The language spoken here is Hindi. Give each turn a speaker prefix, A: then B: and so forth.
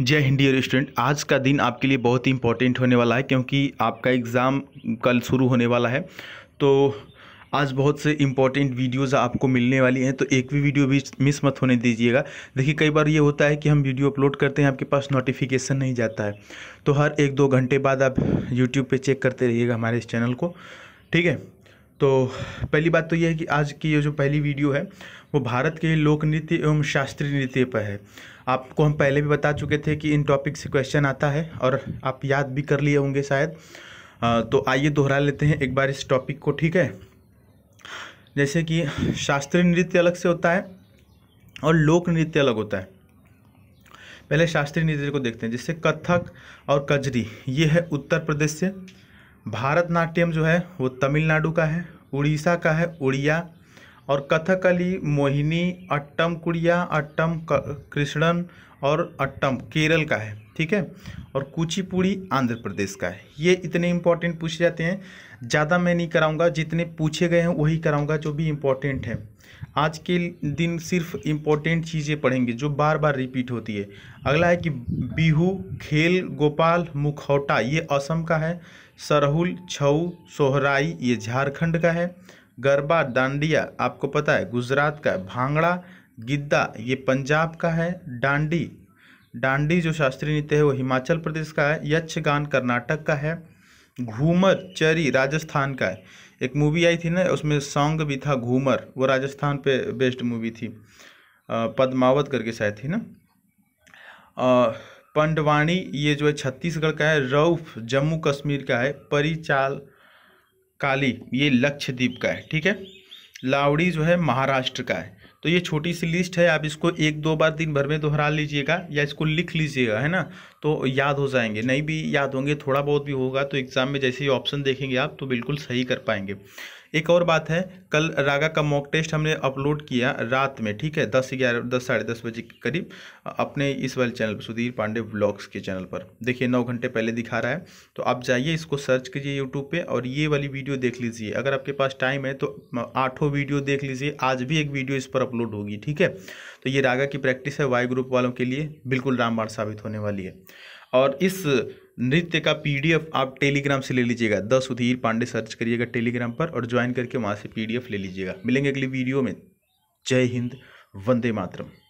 A: जय हिंदी डियर स्टूडेंट आज का दिन आपके लिए बहुत ही इंपॉर्टेंट होने वाला है क्योंकि आपका एग्ज़ाम कल शुरू होने वाला है तो आज बहुत से इंपॉर्टेंट वीडियोस आपको मिलने वाली हैं तो एक भी वीडियो भी मिस मत होने दीजिएगा देखिए कई बार ये होता है कि हम वीडियो अपलोड करते हैं आपके पास नोटिफिकेशन नहीं जाता है तो हर एक दो घंटे बाद आप यूट्यूब पर चेक करते रहिएगा हमारे इस चैनल को ठीक है तो पहली बात तो यह है कि आज की ये जो पहली वीडियो है वो भारत के लोक नृत्य एवं शास्त्रीय नृत्य पर है आपको हम पहले भी बता चुके थे कि इन टॉपिक से क्वेश्चन आता है और आप याद भी कर लिए होंगे शायद तो आइए दोहरा लेते हैं एक बार इस टॉपिक को ठीक है जैसे कि शास्त्रीय नृत्य अलग से होता है और लोक नृत्य अलग होता है पहले शास्त्रीय नृत्य को देखते हैं जैसे कथक और कजरी ये है उत्तर प्रदेश से भारतनाट्यम जो है वो तमिलनाडु का है उड़ीसा का है उड़िया और कथकली मोहिनी अट्टम कुड़िया अट्टम कृष्णन और अट्टम केरल का है ठीक है और कुचिपुड़ी आंध्र प्रदेश का है ये इतने इंपॉर्टेंट पूछे जाते हैं ज़्यादा मैं नहीं कराऊंगा जितने पूछे गए हैं वही कराऊंगा जो भी इम्पोर्टेंट है आज के दिन सिर्फ इम्पोर्टेंट चीज़ें पढ़ेंगे जो बार बार रिपीट होती है अगला है कि बिहू खेल गोपाल मुखौटा ये असम का है सरहुल छऊ सोहराई ये झारखंड का है गरबा डांडिया आपको पता है गुजरात का है भांगड़ा गिद्दा ये पंजाब का है डांडी डांडी जो शास्त्रीय नृत्य है वो हिमाचल प्रदेश का है यक्षगान कर्नाटक का है घूमर चरी राजस्थान का है एक मूवी आई थी ना उसमें सॉन्ग भी था घूमर वो राजस्थान पे बेस्ड मूवी थी पद्मावत करके शायद थी ना आ, पंडवाणी ये जो है छत्तीसगढ़ का है रऊफ जम्मू कश्मीर का है परिचाल काली ये लक्षद्वीप का है ठीक है लावड़ी जो है महाराष्ट्र का है तो ये छोटी सी लिस्ट है आप इसको एक दो बार दिन भर में दोहरा लीजिएगा या इसको लिख लीजिएगा है ना तो याद हो जाएंगे नहीं भी याद होंगे थोड़ा बहुत भी होगा तो एग्ज़ाम में जैसे ही ऑप्शन देखेंगे आप तो बिल्कुल सही कर पाएंगे एक और बात है कल रागा का मॉक टेस्ट हमने अपलोड किया रात में ठीक है दस ग्यारह दस साढ़े दस बजे के करीब अपने इस वाले चैनल पर सुधीर पांडे ब्लॉग्स के चैनल पर देखिए नौ घंटे पहले दिखा रहा है तो आप जाइए इसको सर्च कीजिए यूट्यूब पे और ये वाली वीडियो देख लीजिए अगर आपके पास टाइम है तो आठों वीडियो देख लीजिए आज भी एक वीडियो इस पर अपलोड होगी ठीक है तो ये रागा की प्रैक्टिस है वाई ग्रुप वालों के लिए बिल्कुल रामबाण साबित होने वाली है और इस नृत्य का पीडीएफ आप टेलीग्राम से ले लीजिएगा द सुधीर पांडे सर्च करिएगा टेलीग्राम पर और ज्वाइन करके वहाँ से पीडीएफ ले लीजिएगा मिलेंगे अगली वीडियो में जय हिंद वंदे मातरम